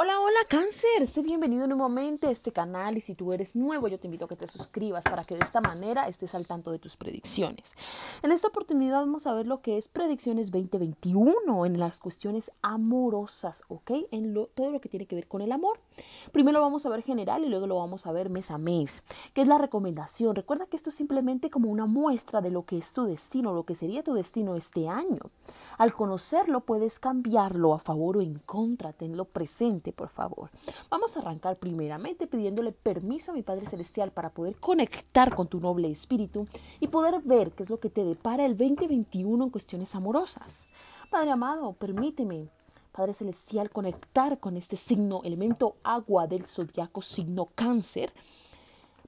Hola, hola cáncer, sé bienvenido nuevamente a este canal y si tú eres nuevo yo te invito a que te suscribas para que de esta manera estés al tanto de tus predicciones. En esta oportunidad vamos a ver lo que es predicciones 2021 en las cuestiones amorosas, ¿ok? En todo lo que tiene que ver con el amor. Primero vamos a ver general y luego lo vamos a ver mes a mes, ¿Qué es la recomendación. Recuerda que esto es simplemente como una muestra de lo que es tu destino, lo que sería tu destino este año. Al conocerlo puedes cambiarlo a favor o en contra, tenlo presente por favor. Vamos a arrancar primeramente pidiéndole permiso a mi Padre Celestial para poder conectar con tu noble espíritu y poder ver qué es lo que te depara el 2021 en cuestiones amorosas. Padre amado, permíteme Padre Celestial, conectar con este signo, elemento agua del zodiaco, signo cáncer,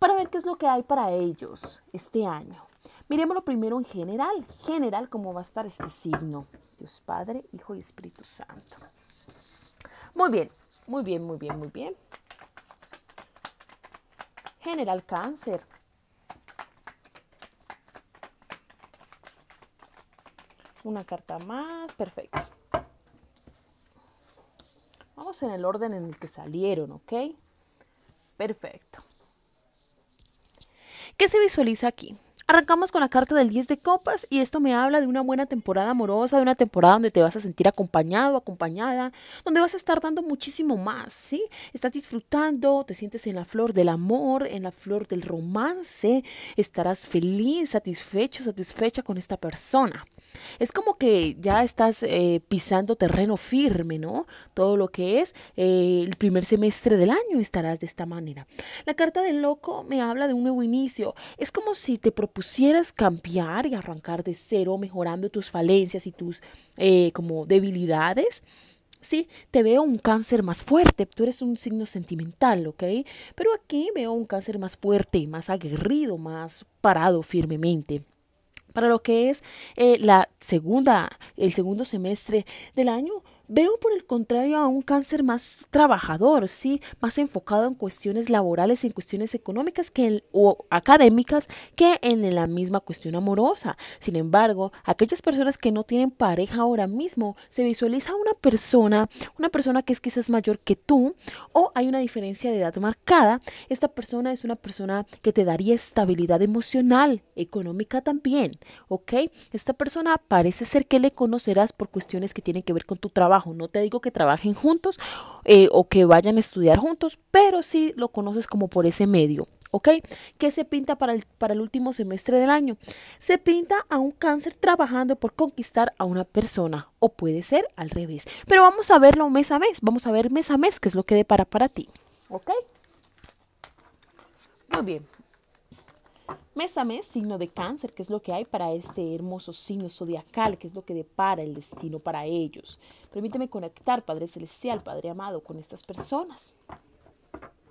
para ver qué es lo que hay para ellos este año. Miremoslo primero en general, general cómo va a estar este signo. Dios Padre, Hijo y Espíritu Santo. Muy bien, muy bien, muy bien, muy bien. General Cáncer. Una carta más, perfecto. Vamos en el orden en el que salieron, ¿ok? Perfecto. ¿Qué se visualiza aquí? Arrancamos con la carta del 10 de copas y esto me habla de una buena temporada amorosa, de una temporada donde te vas a sentir acompañado, acompañada, donde vas a estar dando muchísimo más, ¿sí? Estás disfrutando, te sientes en la flor del amor, en la flor del romance, estarás feliz, satisfecho, satisfecha con esta persona. Es como que ya estás eh, pisando terreno firme, ¿no? Todo lo que es eh, el primer semestre del año estarás de esta manera. La carta del loco me habla de un nuevo inicio. Es como si te propusieras cambiar y arrancar de cero, mejorando tus falencias y tus eh, como debilidades. Sí, te veo un cáncer más fuerte, tú eres un signo sentimental, ¿ok? Pero aquí veo un cáncer más fuerte, más aguerrido, más parado firmemente para lo que es eh, la segunda, el segundo semestre del año Veo por el contrario a un cáncer más trabajador, sí, más enfocado en cuestiones laborales, en cuestiones económicas que o académicas que en la misma cuestión amorosa. Sin embargo, aquellas personas que no tienen pareja ahora mismo, se visualiza una persona, una persona que es quizás mayor que tú o hay una diferencia de edad marcada. Esta persona es una persona que te daría estabilidad emocional, económica también, ¿ok? Esta persona parece ser que le conocerás por cuestiones que tienen que ver con tu trabajo no te digo que trabajen juntos eh, o que vayan a estudiar juntos, pero sí lo conoces como por ese medio. ¿Ok? ¿Qué se pinta para el, para el último semestre del año? Se pinta a un cáncer trabajando por conquistar a una persona o puede ser al revés. Pero vamos a verlo mes a mes, vamos a ver mes a mes qué es lo que depara para ti. ¿Ok? Muy bien. Mes a mes, signo de cáncer, que es lo que hay para este hermoso signo zodiacal, que es lo que depara el destino para ellos. Permíteme conectar, Padre Celestial, Padre Amado, con estas personas.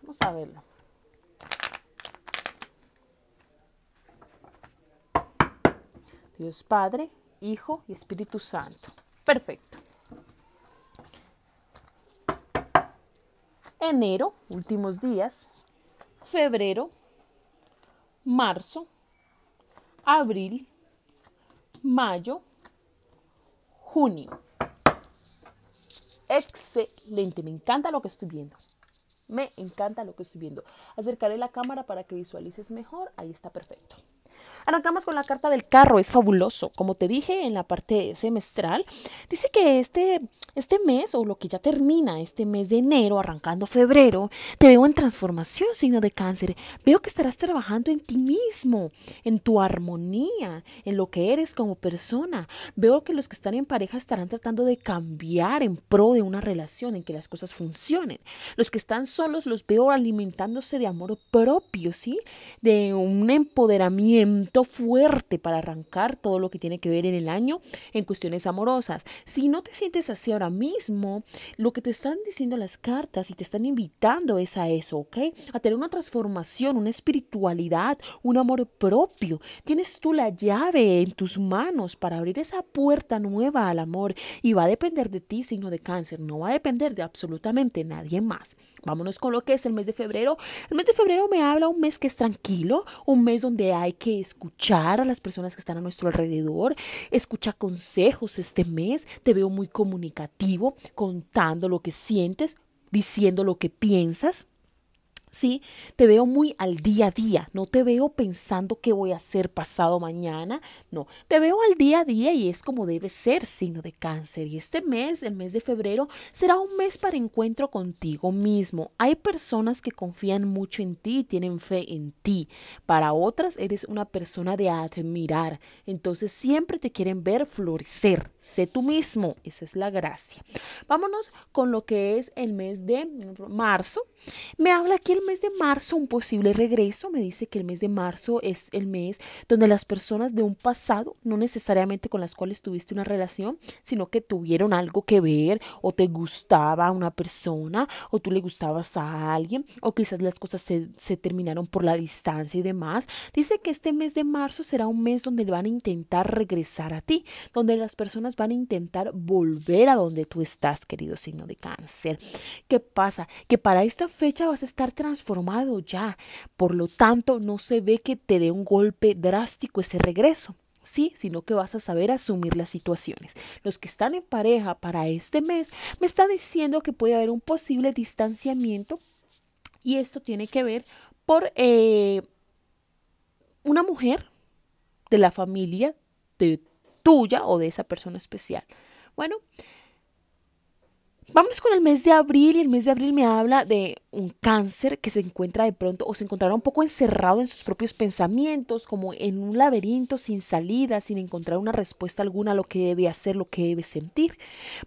Vamos a verlo. Dios Padre, Hijo y Espíritu Santo. Perfecto. Enero, últimos días. Febrero, marzo, abril, mayo, junio. Excelente, me encanta lo que estoy viendo. Me encanta lo que estoy viendo. Acercaré la cámara para que visualices mejor. Ahí está perfecto. Arrancamos con la carta del carro, es fabuloso. Como te dije en la parte semestral, dice que este, este mes, o lo que ya termina, este mes de enero, arrancando febrero, te veo en transformación, signo de cáncer. Veo que estarás trabajando en ti mismo, en tu armonía, en lo que eres como persona. Veo que los que están en pareja estarán tratando de cambiar en pro de una relación, en que las cosas funcionen. Los que están solos los veo alimentándose de amor propio, ¿sí? De un empoderamiento fuerte para arrancar todo lo que tiene que ver en el año en cuestiones amorosas. Si no te sientes así ahora mismo, lo que te están diciendo las cartas y te están invitando es a eso, ¿ok? A tener una transformación, una espiritualidad, un amor propio. Tienes tú la llave en tus manos para abrir esa puerta nueva al amor y va a depender de ti, signo de cáncer, no va a depender de absolutamente nadie más. Vámonos con lo que es el mes de febrero. El mes de febrero me habla un mes que es tranquilo, un mes donde hay que escuchar escuchar a las personas que están a nuestro alrededor, escucha consejos este mes, te veo muy comunicativo, contando lo que sientes, diciendo lo que piensas. ¿sí? Te veo muy al día a día, no te veo pensando qué voy a hacer pasado mañana, no, te veo al día a día y es como debe ser signo de cáncer. Y este mes, el mes de febrero, será un mes para encuentro contigo mismo. Hay personas que confían mucho en ti, tienen fe en ti. Para otras, eres una persona de admirar. Entonces, siempre te quieren ver florecer. Sé tú mismo, esa es la gracia. Vámonos con lo que es el mes de marzo. Me habla aquí el mes de marzo, un posible regreso, me dice que el mes de marzo es el mes donde las personas de un pasado, no necesariamente con las cuales tuviste una relación, sino que tuvieron algo que ver o te gustaba una persona o tú le gustabas a alguien o quizás las cosas se, terminaron por la distancia y demás. Dice que este mes de marzo será un mes donde van a intentar regresar a ti, donde las personas van a intentar volver a donde tú estás, querido signo de cáncer. ¿Qué pasa? Que para esta fecha vas a estar formado ya. Por lo tanto, no se ve que te dé un golpe drástico ese regreso. Sí, sino que vas a saber asumir las situaciones. Los que están en pareja para este mes me está diciendo que puede haber un posible distanciamiento y esto tiene que ver por eh, una mujer de la familia de tuya o de esa persona especial. Bueno, Vámonos con el mes de abril y el mes de abril me habla de un cáncer que se encuentra de pronto o se encontrará un poco encerrado en sus propios pensamientos, como en un laberinto sin salida, sin encontrar una respuesta alguna a lo que debe hacer, lo que debe sentir.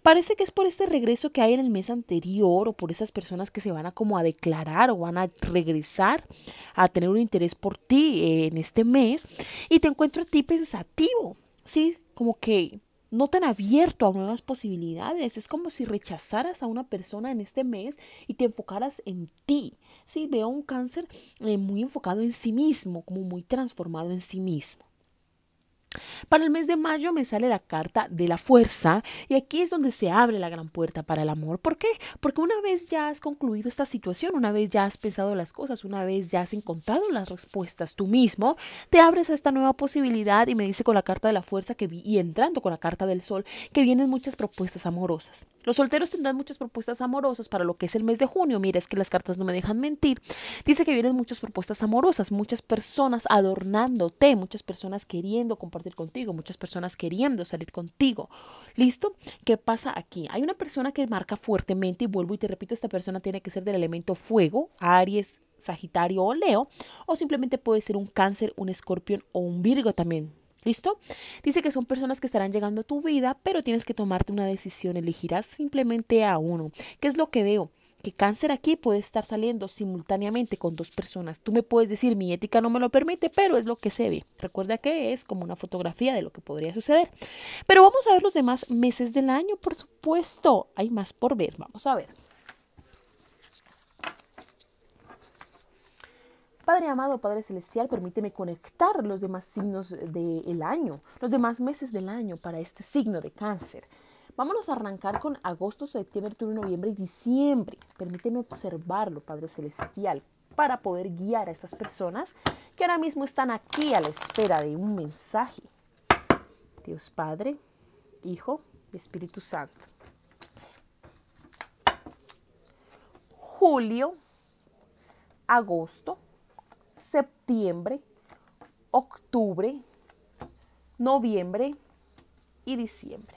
Parece que es por este regreso que hay en el mes anterior o por esas personas que se van a como a declarar o van a regresar a tener un interés por ti eh, en este mes y te encuentro a ti pensativo, ¿sí? Como que no tan abierto a nuevas posibilidades. Es como si rechazaras a una persona en este mes y te enfocaras en ti. veo un cáncer eh, muy enfocado en sí mismo, como muy transformado en sí mismo. Para el mes de mayo me sale la carta de la fuerza y aquí es donde se abre la gran puerta para el amor. ¿Por qué? Porque una vez ya has concluido esta situación, una vez ya has pensado las cosas, una vez ya has encontrado las respuestas tú mismo, te abres a esta nueva posibilidad y me dice con la carta de la fuerza que vi y entrando con la carta del sol que vienen muchas propuestas amorosas. Los solteros tendrán muchas propuestas amorosas para lo que es el mes de junio. Mira, es que las cartas no me dejan mentir. Dice que vienen muchas propuestas amorosas, muchas personas adornándote, muchas personas queriendo compartir contigo, muchas personas queriendo salir contigo. ¿Listo? ¿Qué pasa aquí? Hay una persona que marca fuertemente y vuelvo y te repito, esta persona tiene que ser del elemento fuego, Aries, Sagitario o Leo, o simplemente puede ser un cáncer, un escorpión o un Virgo también. ¿Listo? Dice que son personas que estarán llegando a tu vida, pero tienes que tomarte una decisión, elegirás simplemente a uno. ¿Qué es lo que veo? que cáncer aquí puede estar saliendo simultáneamente con dos personas. Tú me puedes decir, mi ética no me lo permite, pero es lo que se ve. Recuerda que es como una fotografía de lo que podría suceder. Pero vamos a ver los demás meses del año, por supuesto. Hay más por ver, vamos a ver. Padre amado, Padre celestial, permíteme conectar los demás signos del año, los demás meses del año para este signo de cáncer. Vámonos a arrancar con agosto, septiembre, octubre, noviembre y diciembre. Permíteme observarlo, Padre Celestial, para poder guiar a estas personas que ahora mismo están aquí a la espera de un mensaje. Dios Padre, Hijo y Espíritu Santo. Julio, agosto, septiembre, octubre, noviembre y diciembre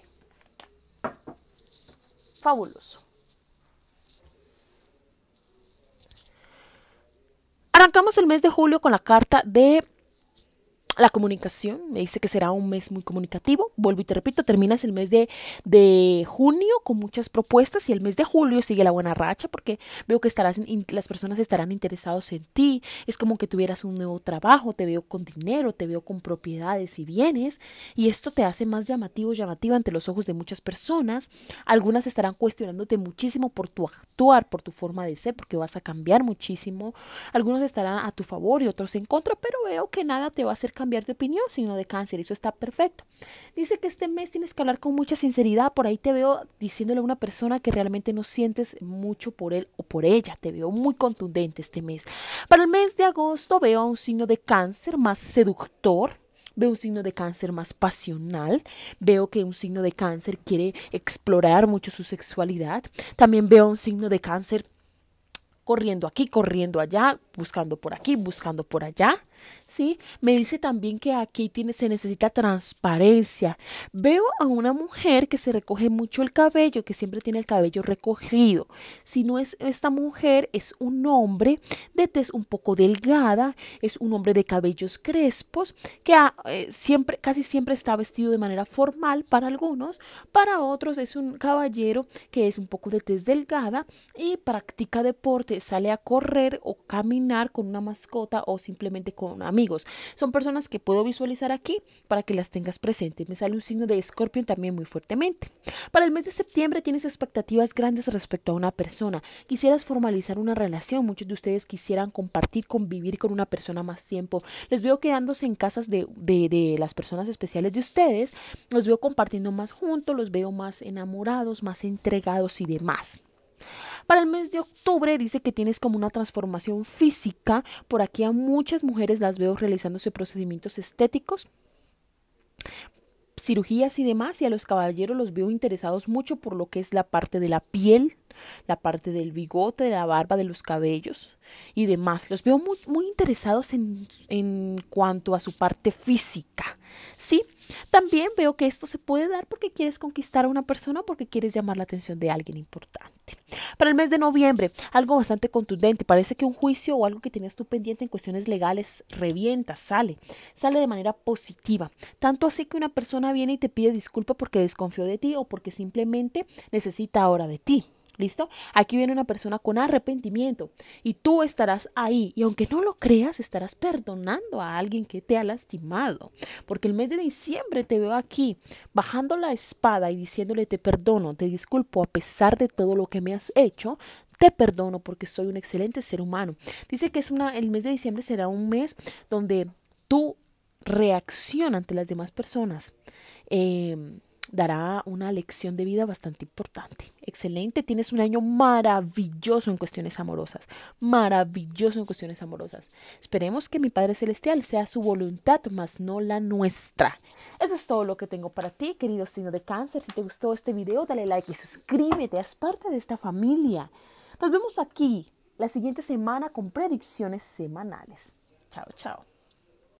fabuloso. Arrancamos el mes de julio con la carta de la comunicación, me dice que será un mes muy comunicativo. Vuelvo y te repito, terminas el mes de, junio con muchas propuestas y el mes de julio sigue la buena racha porque veo que estarás, las personas estarán interesados en ti. Es como que tuvieras un nuevo trabajo, te veo con dinero, te veo con propiedades y bienes y esto te hace más llamativo, llamativa ante los ojos de muchas personas. Algunas estarán cuestionándote muchísimo por tu actuar, por tu forma de ser, porque vas a cambiar muchísimo. Algunos estarán a tu favor y otros en contra, pero veo que nada te va a hacer cambiar de opinión, signo de cáncer. Eso está perfecto. Dice que este mes tienes que hablar con mucha sinceridad. Por ahí te veo diciéndole a una persona que realmente no sientes mucho por él o por ella. Te veo muy contundente este mes. Para el mes de agosto veo un signo de cáncer más seductor, Veo un signo de cáncer más pasional. Veo que un signo de cáncer quiere explorar mucho su sexualidad. También veo un signo de cáncer corriendo aquí, corriendo allá, buscando por aquí, buscando por allá. Me dice también que aquí se necesita transparencia. Veo a una mujer que se recoge mucho el cabello, que siempre tiene el cabello recogido. Si no es esta mujer, es un hombre de tez un poco delgada, es un hombre de cabellos crespos, que ah, eh, siempre, casi siempre está vestido de manera formal para algunos, para otros es un caballero que es un poco de tez delgada y practica deporte, sale a correr o caminar con una mascota o simplemente con una amiga. Son personas que puedo visualizar aquí para que las tengas presentes. Me sale un signo de escorpio también muy fuertemente. Para el mes de septiembre tienes expectativas grandes respecto a una persona. Quisieras formalizar una relación. Muchos de ustedes quisieran compartir, convivir con una persona más tiempo. Les veo quedándose en casas de, de las personas especiales de ustedes. Los veo compartiendo más juntos, los veo más enamorados, más entregados y demás. Para el mes de octubre dice que tienes como una transformación física. Por aquí a muchas mujeres las veo realizándose procedimientos estéticos cirugías y demás, y a los caballeros los veo interesados mucho por lo que es la parte de la piel, la parte del bigote, de la barba, de los cabellos y demás. Los veo muy, interesados en, cuanto a su parte física. Sí, también veo que esto se puede dar porque quieres conquistar a una persona o porque quieres llamar la atención de alguien importante. Para el mes de noviembre, algo bastante contundente. Parece que un juicio o algo que tenías tú pendiente en cuestiones legales revienta, sale, sale de manera positiva. Tanto así que una persona viene y te pide disculpa porque desconfió de ti o porque simplemente necesita ahora de ti. ¿Listo? Aquí viene una persona con arrepentimiento y tú estarás ahí. Y aunque no lo creas, estarás perdonando a alguien que te ha lastimado. Porque el mes de diciembre te veo aquí bajando la espada y diciéndole te perdono, te disculpo a pesar de todo lo que me has hecho. Te perdono porque soy un excelente ser humano. Dice que es una, el mes de diciembre será un mes donde tú reaccionas ante las demás personas. Eh, dará una lección de vida bastante importante. Excelente, tienes un año maravilloso en cuestiones amorosas, maravilloso en cuestiones amorosas. Esperemos que mi Padre Celestial sea su voluntad, más no la nuestra. Eso es todo lo que tengo para ti, querido signo de cáncer. Si te gustó este video, dale like y suscríbete, haz parte de esta familia. Nos vemos aquí la siguiente semana con predicciones semanales. Chao, chao.